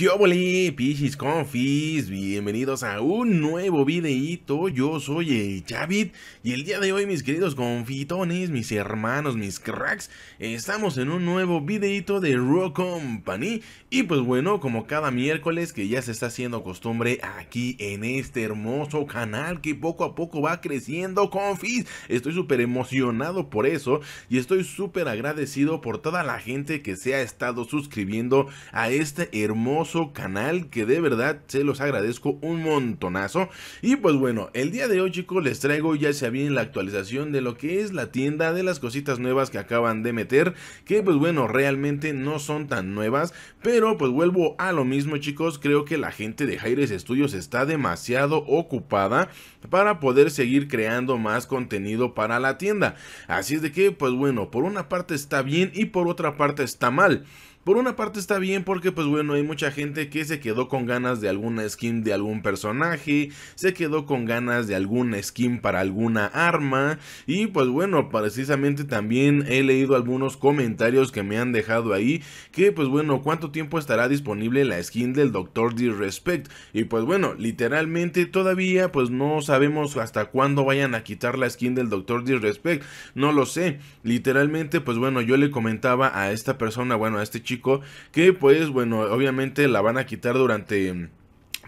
¡Qué pichis confis! Bienvenidos a un nuevo videíto, yo soy el Chavit y el día de hoy mis queridos confitones, mis hermanos, mis cracks, estamos en un nuevo videito de Raw Company y pues bueno, como cada miércoles que ya se está haciendo costumbre aquí en este hermoso canal que poco a poco va creciendo confis, estoy súper emocionado por eso y estoy súper agradecido por toda la gente que se ha estado suscribiendo a este hermoso canal que de verdad se los agradezco un montonazo. Y pues bueno, el día de hoy chicos les traigo ya sea bien la actualización de lo que es la tienda, de las cositas nuevas que acaban de meter, que pues bueno, realmente no son tan nuevas, pero pues vuelvo a lo mismo chicos, creo que la gente de Jaires Studios está demasiado ocupada para poder seguir creando más contenido para la tienda. Así es de que pues bueno, por una parte está bien y por otra parte está mal. Por una parte está bien porque pues bueno, hay mucha gente que se quedó con ganas de alguna skin de algún personaje, se quedó con ganas de alguna skin para alguna arma y pues bueno, precisamente también he leído algunos comentarios que me han dejado ahí que pues bueno, cuánto tiempo estará disponible la skin del Doctor Disrespect y pues bueno, literalmente todavía pues no sabemos hasta cuándo vayan a quitar la skin del Doctor Disrespect, no lo sé, literalmente pues bueno, yo le comentaba a esta persona, bueno, a este chico que pues bueno, obviamente la van a quitar durante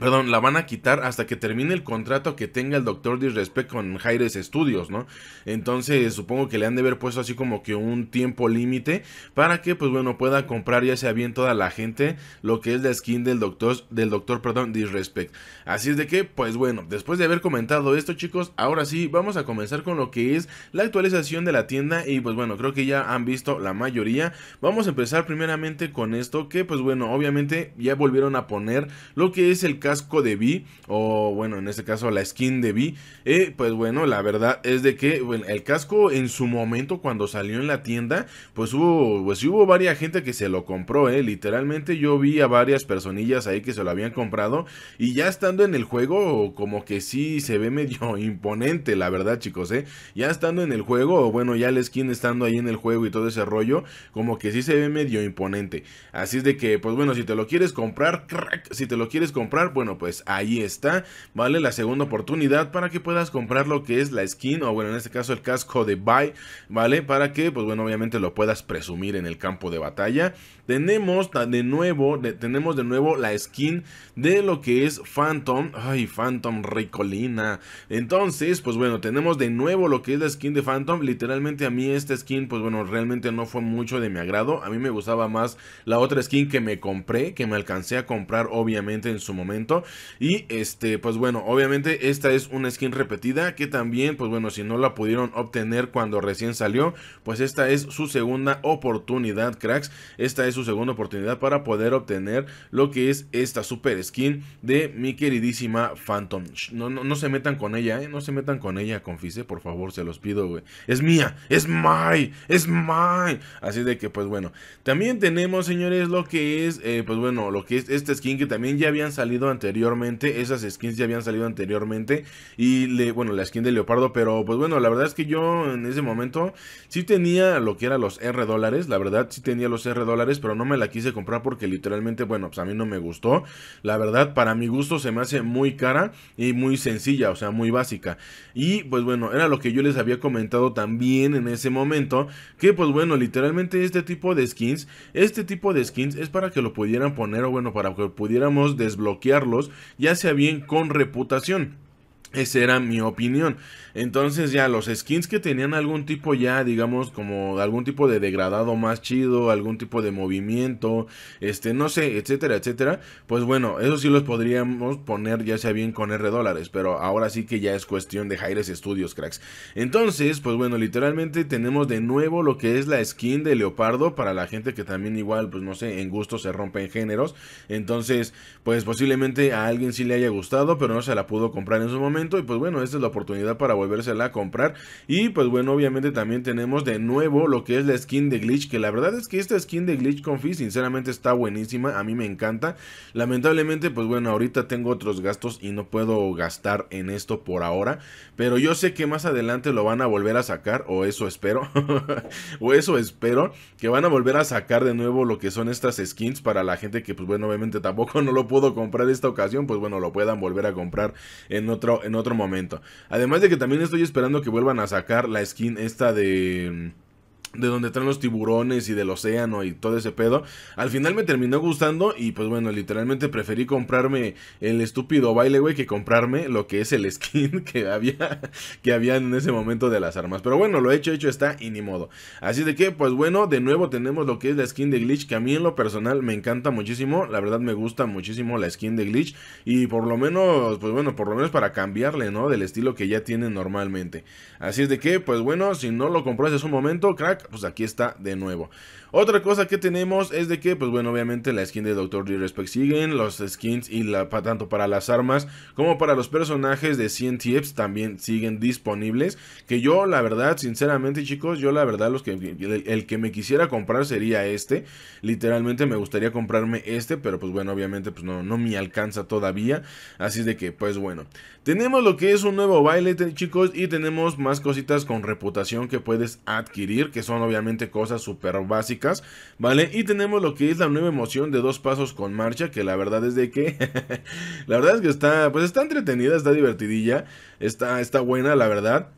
Perdón, la van a quitar hasta que termine el contrato que tenga el doctor Disrespect con Jaires Studios, ¿no? Entonces supongo que le han de haber puesto así como que un tiempo límite para que, pues bueno, pueda comprar ya sea bien toda la gente lo que es la skin del doctor, del doctor, perdón, Disrespect. Así es de que, pues bueno, después de haber comentado esto, chicos, ahora sí vamos a comenzar con lo que es la actualización de la tienda y pues bueno, creo que ya han visto la mayoría. Vamos a empezar primeramente con esto que, pues bueno, obviamente ya volvieron a poner lo que es el casco de Vi, o bueno, en este caso la skin de Vi, eh, pues bueno, la verdad es de que el casco en su momento cuando salió en la tienda, pues hubo, pues hubo varias gente que se lo compró, eh. literalmente yo vi a varias personillas ahí que se lo habían comprado y ya estando en el juego como que sí se ve medio imponente, la verdad chicos, eh, ya estando en el juego, o bueno, ya la skin estando ahí en el juego y todo ese rollo, como que sí se ve medio imponente, así es de que, pues bueno, si te lo quieres comprar, crack, si te lo quieres comprar, bueno, pues ahí está, ¿vale? La segunda oportunidad para que puedas comprar lo que es la skin, o bueno, en este caso el casco de Buy, ¿vale? Para que, pues bueno, obviamente lo puedas presumir en el campo de batalla. Tenemos de nuevo, tenemos de nuevo la skin de lo que es Phantom, ay, Phantom Ricolina. Entonces, pues bueno, tenemos de nuevo lo que es la skin de Phantom, literalmente a mí esta skin, pues bueno, realmente no fue mucho de mi agrado, a mí me gustaba más la otra skin que me compré, que me alcancé a comprar obviamente en su momento y este, pues bueno, obviamente esta es una skin repetida que también, pues bueno, si no la pudieron obtener cuando recién salió, pues esta es su segunda oportunidad, cracks. Esta es su segunda oportunidad para poder obtener lo que es esta super skin de mi queridísima Phantom. No, no, se metan con ella, ¿eh? No se metan con ella, confise, por favor, se los pido, güey. Es mía, es my, es my. Así de que, pues bueno, también tenemos, señores, lo que es, eh, pues bueno, lo que es esta skin que también ya habían salido anteriormente, esas skins ya habían salido anteriormente y le, bueno, la skin de leopardo, pero pues bueno, la verdad es que yo en ese momento sí tenía lo que eran los R dólares, la verdad sí tenía los R dólares, pero no me la quise comprar porque literalmente, bueno, pues a mí no me gustó. La verdad, para mi gusto se me hace muy cara y muy sencilla, o sea, muy básica. Y pues bueno, era lo que yo les había comentado también en ese momento, que pues bueno, literalmente este tipo de skins, este tipo de skins es para que lo pudieran poner o bueno, para que pudiéramos desbloquear ya sea bien con reputación. Esa era mi opinión. Entonces ya los skins que tenían algún tipo ya, digamos, como algún tipo de degradado más chido, algún tipo de movimiento, este, no sé, etcétera, etcétera. Pues bueno, eso sí los podríamos poner ya sea bien con R dólares, pero ahora sí que ya es cuestión de Jaires Studios, cracks. Entonces, pues bueno, literalmente tenemos de nuevo lo que es la skin de leopardo para la gente que también igual, pues no sé, en gusto se rompen géneros. Entonces, pues posiblemente a alguien sí le haya gustado, pero no se la pudo comprar en su momento y pues bueno, esta es la oportunidad para volvérsela a comprar y pues bueno, obviamente también tenemos de nuevo lo que es la skin de Glitch, que la verdad es que esta skin de Glitch Confi sinceramente está buenísima, a mí me encanta. Lamentablemente pues bueno, ahorita tengo otros gastos y no puedo gastar en esto por ahora, pero yo sé que más adelante lo van a volver a sacar o eso espero, o eso espero, que van a volver a sacar de nuevo lo que son estas skins para la gente que pues bueno, obviamente tampoco no lo puedo comprar esta ocasión, pues bueno, lo puedan volver a comprar en otro en otro momento. Además de que también estoy esperando que vuelvan a sacar la skin esta de... Mm, de donde traen los tiburones y del océano y todo ese pedo. Al final me terminó gustando y pues bueno, literalmente preferí comprarme el estúpido baile, güey, que comprarme lo que es el skin que había, que en ese momento de las armas. Pero bueno, lo hecho, hecho está y ni modo. Así de que, pues bueno, de nuevo tenemos lo que es la skin de Glitch, que a mí en lo personal me encanta muchísimo. La verdad me gusta muchísimo la skin de Glitch y por lo menos, pues bueno, por lo menos para cambiarle, ¿no? Del estilo que ya tiene normalmente. Así es de que, pues bueno, si no lo compras en su momento, crack, pues aquí está de nuevo. Otra cosa que tenemos es de que, pues bueno, obviamente la skin de Dr. D-Respect siguen, los skins y la, tanto para las armas como para los personajes de 100 tips también siguen disponibles. Que yo, la verdad, sinceramente, chicos, yo la verdad, los que, el, que me quisiera comprar sería este. Literalmente me gustaría comprarme este, pero pues bueno, obviamente, pues no, no me alcanza todavía. Así de que, pues bueno, tenemos lo que es un nuevo baile, chicos, y tenemos más cositas con reputación que puedes adquirir, que son obviamente cosas súper básicas ¿vale? Y tenemos lo que es la nueva emoción de dos pasos con marcha, que la verdad es de que, la verdad es que está, pues está entretenida, está divertidilla, está, está buena, la verdad.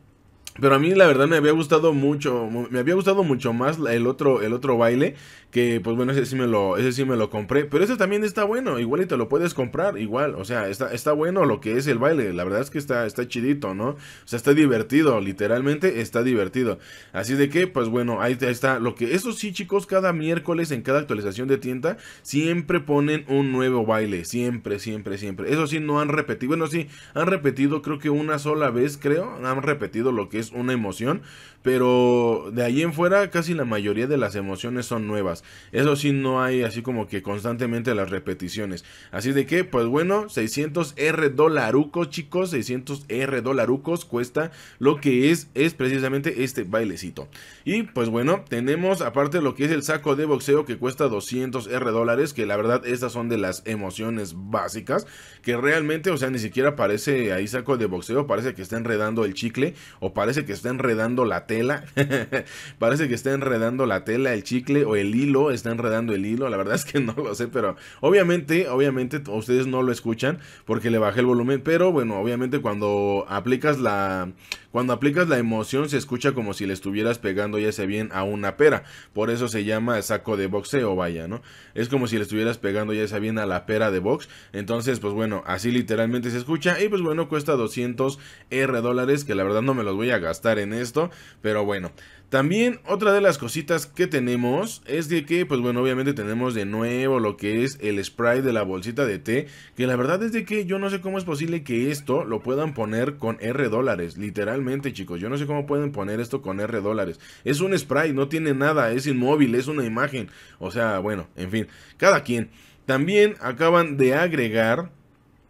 Pero a mí la verdad me había gustado mucho, me había gustado mucho más el otro, el otro baile, que pues bueno, ese sí me lo, ese sí me lo compré, pero ese también está bueno, igual y te lo puedes comprar, igual, o sea, está, está bueno lo que es el baile, la verdad es que está, está chidito, ¿no? O sea, está divertido, literalmente está divertido. Así de que, pues bueno, ahí está lo que, eso sí chicos, cada miércoles en cada actualización de tienda, siempre ponen un nuevo baile, siempre, siempre, siempre. Eso sí, no han repetido, bueno, sí, han repetido creo que una sola vez, creo, han repetido lo que una emoción, pero de ahí en fuera casi la mayoría de las emociones son nuevas. Eso sí, no hay así como que constantemente las repeticiones. Así de que, pues bueno, 600 R dolarucos, chicos, 600 R dolarucos cuesta lo que es, es precisamente este bailecito. Y pues bueno, tenemos aparte lo que es el saco de boxeo que cuesta 200 R dólares, que la verdad estas son de las emociones básicas, que realmente, o sea, ni siquiera parece ahí saco de boxeo, parece que está enredando el chicle o parece parece que está enredando la tela. parece que está enredando la tela, el chicle o el hilo. Está enredando el hilo. La verdad es que no lo sé, pero obviamente, obviamente ustedes no lo escuchan porque le bajé el volumen. Pero bueno, obviamente cuando aplicas la cuando aplicas la emoción se escucha como si le estuvieras pegando, ya se bien, a una pera. Por eso se llama saco de boxeo, vaya, ¿no? Es como si le estuvieras pegando, ya se bien, a la pera de box. Entonces, pues bueno, así literalmente se escucha. Y pues bueno, cuesta 200 R dólares, que la verdad no me los voy a gastar en esto. Pero bueno, también otra de las cositas que tenemos es de que, pues bueno, obviamente tenemos de nuevo lo que es el spray de la bolsita de té, que la verdad es de que yo no sé cómo es posible que esto lo puedan poner con R dólares, literalmente chicos. Yo no sé cómo pueden poner esto con R dólares. Es un spray no tiene nada, es inmóvil, es una imagen. O sea, bueno, en fin, cada quien. También acaban de agregar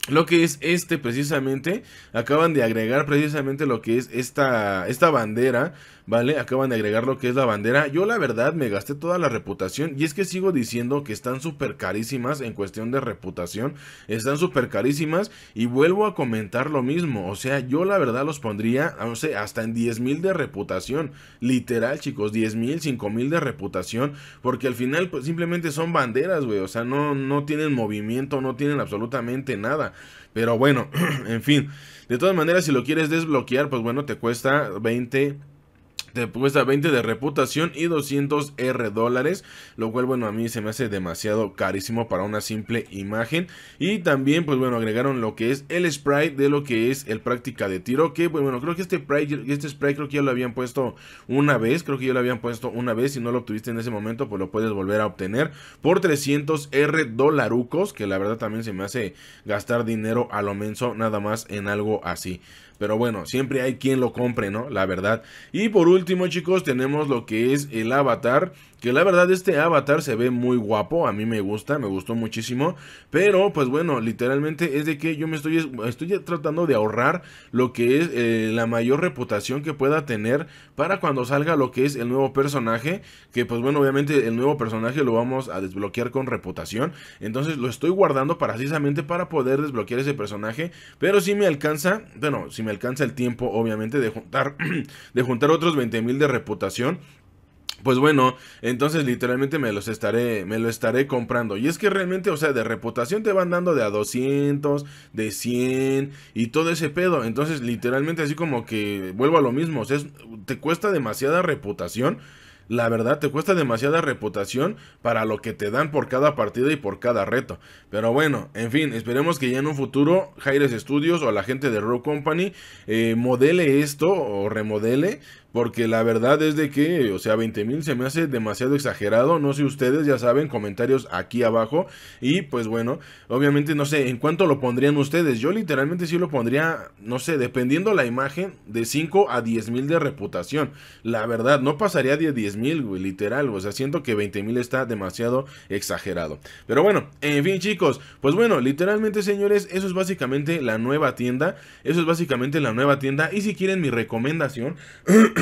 lo que es este precisamente, acaban de agregar precisamente lo que es esta, esta bandera, ¿vale? Acaban de agregar lo que es la bandera. Yo la verdad me gasté toda la reputación y es que sigo diciendo que están súper carísimas en cuestión de reputación. Están súper carísimas y vuelvo a comentar lo mismo. O sea, yo la verdad los pondría, ah, no sé, hasta en 10 mil de reputación. Literal, chicos, 10 mil, 5 mil de reputación. Porque al final pues, simplemente son banderas, güey. O sea, no, no tienen movimiento, no tienen absolutamente nada. Pero bueno, en fin. De todas maneras, si lo quieres desbloquear, pues bueno, te cuesta 20 te cuesta 20 de reputación y 200 R dólares, lo cual bueno a mí se me hace demasiado carísimo para una simple imagen. Y también pues bueno agregaron lo que es el sprite de lo que es el práctica de tiro, que pues, bueno creo que este sprite, este creo que ya lo habían puesto una vez, creo que ya lo habían puesto una vez, si no lo obtuviste en ese momento pues lo puedes volver a obtener por 300 R dolarucos, que la verdad también se me hace gastar dinero a lo menso nada más en algo así. Pero bueno, siempre hay quien lo compre, ¿no? La verdad. Y por último último chicos tenemos lo que es el avatar que la verdad este avatar se ve muy guapo, a mí me gusta, me gustó muchísimo. Pero pues bueno, literalmente es de que yo me estoy, estoy tratando de ahorrar lo que es eh, la mayor reputación que pueda tener para cuando salga lo que es el nuevo personaje. Que pues bueno, obviamente el nuevo personaje lo vamos a desbloquear con reputación. Entonces lo estoy guardando precisamente para poder desbloquear ese personaje. Pero si me alcanza, bueno, si me alcanza el tiempo obviamente de juntar, de juntar otros 20.000 de reputación. Pues bueno, entonces literalmente me los estaré, me lo estaré comprando. Y es que realmente, o sea, de reputación te van dando de a 200, de 100 y todo ese pedo. Entonces literalmente así como que vuelvo a lo mismo. O sea, te cuesta demasiada reputación. La verdad, te cuesta demasiada reputación para lo que te dan por cada partida y por cada reto. Pero bueno, en fin, esperemos que ya en un futuro Jaires Studios o la gente de Rogue Company eh, modele esto o remodele porque la verdad es de que, o sea, 20 mil se me hace demasiado exagerado. No sé ustedes, ya saben, comentarios aquí abajo. Y pues bueno, obviamente no sé en cuánto lo pondrían ustedes. Yo literalmente sí lo pondría, no sé, dependiendo la imagen, de 5 a 10 mil de reputación. La verdad, no pasaría de 10 mil, güey, literal. O sea, siento que 20 mil está demasiado exagerado. Pero bueno, en fin, chicos. Pues bueno, literalmente, señores, eso es básicamente la nueva tienda. Eso es básicamente la nueva tienda. Y si quieren mi recomendación...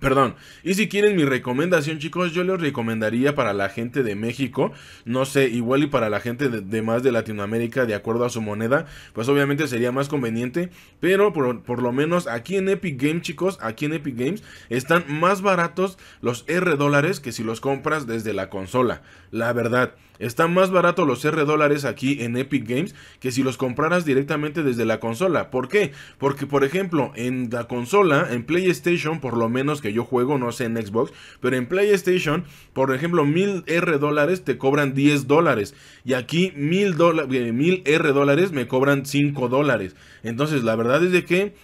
Perdón. Y si quieren mi recomendación, chicos, yo les recomendaría para la gente de México, no sé, igual y para la gente de, más de Latinoamérica, de acuerdo a su moneda, pues obviamente sería más conveniente. Pero por, por, lo menos aquí en Epic Games, chicos, aquí en Epic Games están más baratos los R dólares que si los compras desde la consola. La verdad, están más baratos los R dólares aquí en Epic Games que si los compraras directamente desde la consola. ¿Por qué? Porque, por ejemplo, en la consola, en PlayStation, por lo menos que yo juego, no sé en Xbox, pero en PlayStation, por ejemplo, 1000 R dólares te cobran 10 dólares. Y aquí 1000, eh, R dólares me cobran 5 dólares. Entonces, la verdad es de que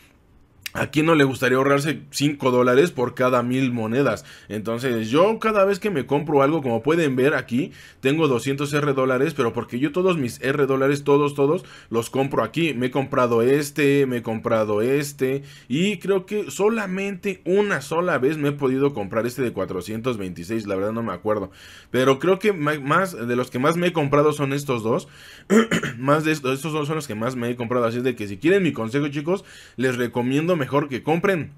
¿A no le gustaría ahorrarse 5 dólares por cada mil monedas? Entonces yo cada vez que me compro algo, como pueden ver aquí, tengo 200 R dólares, pero porque yo todos mis R dólares, todos, todos, los compro aquí. Me he comprado este, me he comprado este, y creo que solamente una sola vez me he podido comprar este de 426, la verdad no me acuerdo. Pero creo que más, de los que más me he comprado son estos dos. más de estos, estos son los que más me he comprado, así es de que si quieren mi consejo chicos, les recomiendo mejor que compren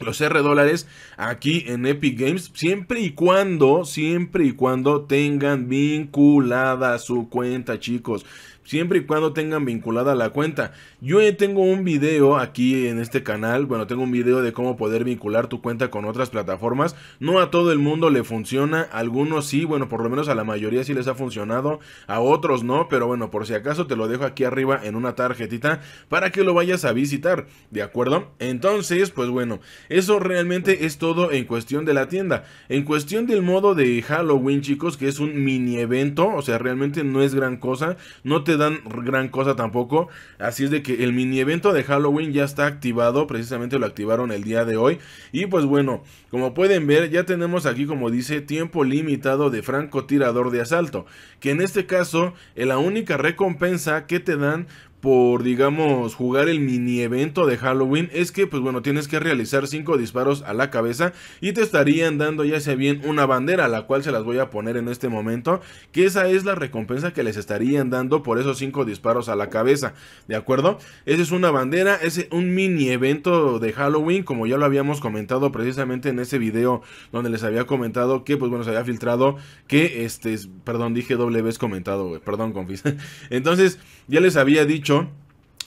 los R dólares aquí en Epic Games siempre y cuando siempre y cuando tengan vinculada su cuenta chicos siempre y cuando tengan vinculada la cuenta. Yo eh, tengo un video aquí en este canal, bueno, tengo un video de cómo poder vincular tu cuenta con otras plataformas. No a todo el mundo le funciona, algunos sí, bueno, por lo menos a la mayoría sí les ha funcionado, a otros no, pero bueno, por si acaso te lo dejo aquí arriba en una tarjetita para que lo vayas a visitar, ¿de acuerdo? Entonces, pues bueno, eso realmente es todo en cuestión de la tienda. En cuestión del modo de Halloween, chicos, que es un mini evento, o sea, realmente no es gran cosa, no te dan gran cosa tampoco. Así es de que el mini evento de Halloween ya está activado. Precisamente lo activaron el día de hoy. Y pues bueno, como pueden ver, ya tenemos aquí como dice tiempo limitado de francotirador de asalto. Que en este caso, eh, la única recompensa que te dan por, digamos, jugar el mini evento de Halloween es que, pues bueno, tienes que realizar 5 disparos a la cabeza y te estarían dando ya sea bien una bandera, a la cual se las voy a poner en este momento, que esa es la recompensa que les estarían dando por esos 5 disparos a la cabeza, ¿de acuerdo? Esa es una bandera, es un mini evento de Halloween, como ya lo habíamos comentado precisamente en ese video donde les había comentado que, pues bueno, se había filtrado que, este, perdón, dije doble vez comentado, perdón, confis. Entonces, ya les había dicho John.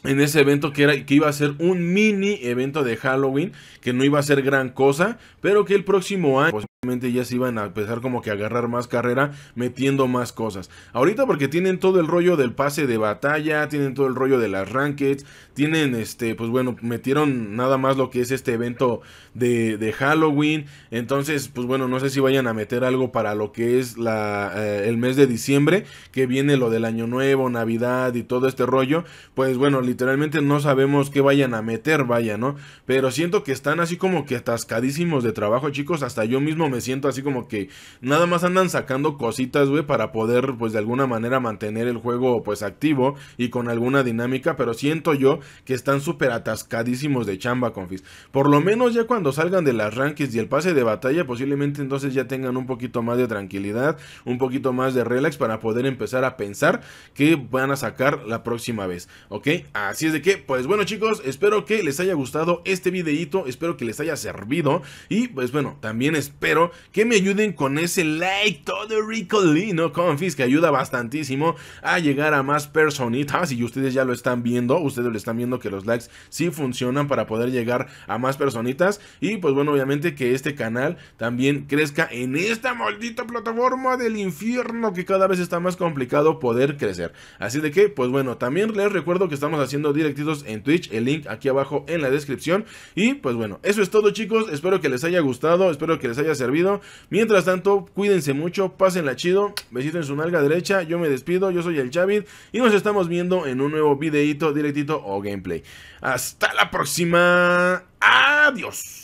en ese evento que, era, que iba a ser un mini evento de Halloween, que no iba a ser gran cosa, pero que el próximo año posiblemente ya se iban a empezar como que a agarrar más carrera metiendo más cosas. Ahorita porque tienen todo el rollo del pase de batalla, tienen todo el rollo de las rankings, tienen este, pues bueno, metieron nada más lo que es este evento de, Halloween, entonces pues bueno, no sé si vayan a meter algo para lo que es la, eh, el mes de diciembre, que viene lo del año nuevo, Navidad y todo este rollo, pues bueno, literalmente no sabemos qué vayan a meter, vaya, ¿no? Pero siento que están así como que atascadísimos de trabajo, chicos. Hasta yo mismo me siento así como que nada más andan sacando cositas, güey, para poder, pues de alguna manera mantener el juego, pues activo y con alguna dinámica. Pero siento yo que están súper atascadísimos de chamba, confis. Por lo menos ya cuando salgan de las rankings y el pase de batalla, posiblemente entonces ya tengan un poquito más de tranquilidad, un poquito más de relax para poder empezar a pensar Qué van a sacar la próxima vez, ¿ok? Así es de que, pues bueno chicos, espero que les haya gustado este videito, espero que les haya servido y pues bueno, también espero que me ayuden con ese like todo Rico no confis, que ayuda bastantísimo a llegar a más personitas y ustedes ya lo están viendo, ustedes lo están viendo que los likes sí funcionan para poder llegar a más personitas y pues bueno, obviamente que este canal también crezca en esta maldita plataforma del infierno que cada vez está más complicado poder crecer. Así de que, pues bueno, también les recuerdo que estamos haciendo haciendo directitos en Twitch, el link aquí abajo en la descripción. Y pues bueno, eso es todo chicos, espero que les haya gustado, espero que les haya servido. Mientras tanto, cuídense mucho, pásenla chido, besito en su nalga derecha, yo me despido, yo soy el Chavit. y nos estamos viendo en un nuevo videito, directito o gameplay. Hasta la próxima, adiós.